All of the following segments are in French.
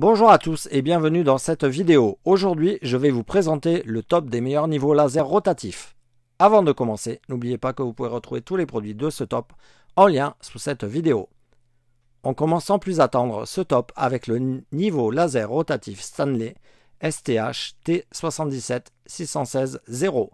Bonjour à tous et bienvenue dans cette vidéo. Aujourd'hui, je vais vous présenter le top des meilleurs niveaux laser rotatifs. Avant de commencer, n'oubliez pas que vous pouvez retrouver tous les produits de ce top en lien sous cette vidéo. On commence sans plus attendre ce top avec le niveau laser rotatif Stanley STH T77-616-0,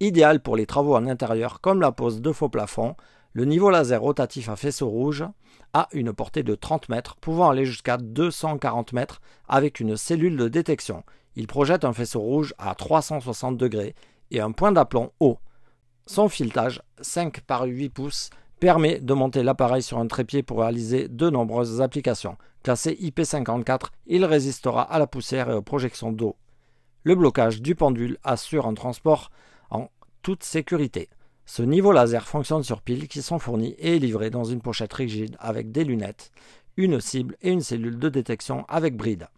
idéal pour les travaux en intérieur comme la pose de faux plafond, le niveau laser rotatif à faisceau rouge a une portée de 30 mètres, pouvant aller jusqu'à 240 mètres avec une cellule de détection. Il projette un faisceau rouge à 360 degrés et un point d'aplomb haut. Son filetage, 5 par 8 pouces, permet de monter l'appareil sur un trépied pour réaliser de nombreuses applications. Classé IP54, il résistera à la poussière et aux projections d'eau. Le blocage du pendule assure un transport en toute sécurité. Ce niveau laser fonctionne sur piles qui sont fournies et livrées dans une pochette rigide avec des lunettes, une cible et une cellule de détection avec bride.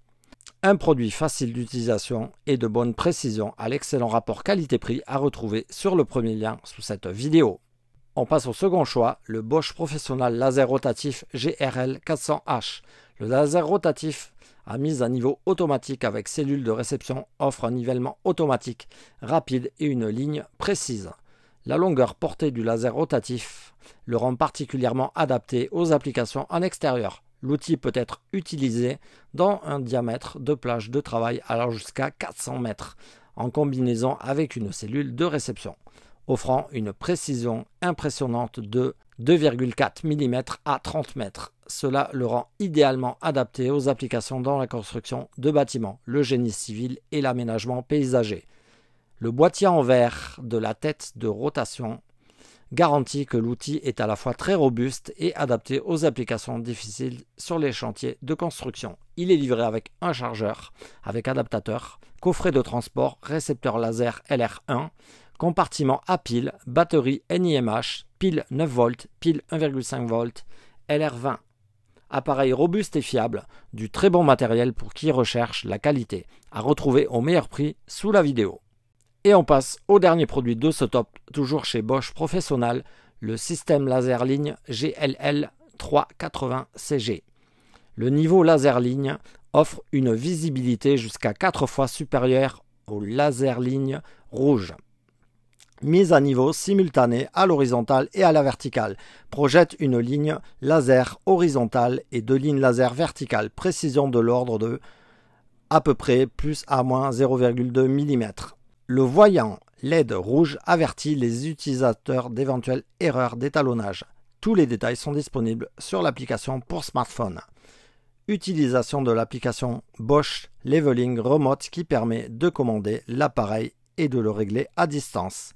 Un produit facile d'utilisation et de bonne précision à l'excellent rapport qualité-prix à retrouver sur le premier lien sous cette vidéo. On passe au second choix, le Bosch Professional Laser Rotatif GRL 400H. Le laser rotatif à mise à niveau automatique avec cellule de réception offre un nivellement automatique rapide et une ligne précise. La longueur portée du laser rotatif le rend particulièrement adapté aux applications en extérieur. L'outil peut être utilisé dans un diamètre de plage de travail allant jusqu'à 400 mètres, en combinaison avec une cellule de réception, offrant une précision impressionnante de 2,4 mm à 30 mètres. Cela le rend idéalement adapté aux applications dans la construction de bâtiments, le génie civil et l'aménagement paysager. Le boîtier en verre de la tête de rotation garantit que l'outil est à la fois très robuste et adapté aux applications difficiles sur les chantiers de construction. Il est livré avec un chargeur, avec adaptateur, coffret de transport, récepteur laser LR1, compartiment à pile, batterie NIMH, pile 9V, pile 1,5V, LR20. Appareil robuste et fiable, du très bon matériel pour qui recherche la qualité, à retrouver au meilleur prix sous la vidéo. Et on passe au dernier produit de ce top, toujours chez Bosch Professional, le système laser ligne GLL 380CG. Le niveau laser ligne offre une visibilité jusqu'à 4 fois supérieure au laser ligne rouge. Mise à niveau simultanée à l'horizontale et à la verticale, projette une ligne laser horizontale et deux lignes laser verticales, précision de l'ordre de à peu près plus à moins 0,2 mm. Le voyant LED rouge avertit les utilisateurs d'éventuelles erreurs d'étalonnage. Tous les détails sont disponibles sur l'application pour smartphone. Utilisation de l'application Bosch Leveling Remote qui permet de commander l'appareil et de le régler à distance.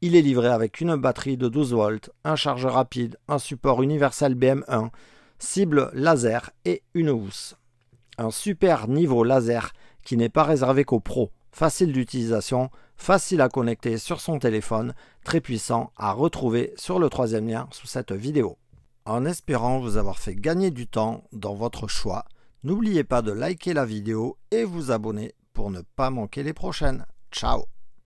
Il est livré avec une batterie de 12 volts, un chargeur rapide, un support universel BM1, cible laser et une housse. Un super niveau laser qui n'est pas réservé qu'aux pros facile d'utilisation, facile à connecter sur son téléphone, très puissant à retrouver sur le troisième lien sous cette vidéo. En espérant vous avoir fait gagner du temps dans votre choix, n'oubliez pas de liker la vidéo et vous abonner pour ne pas manquer les prochaines. Ciao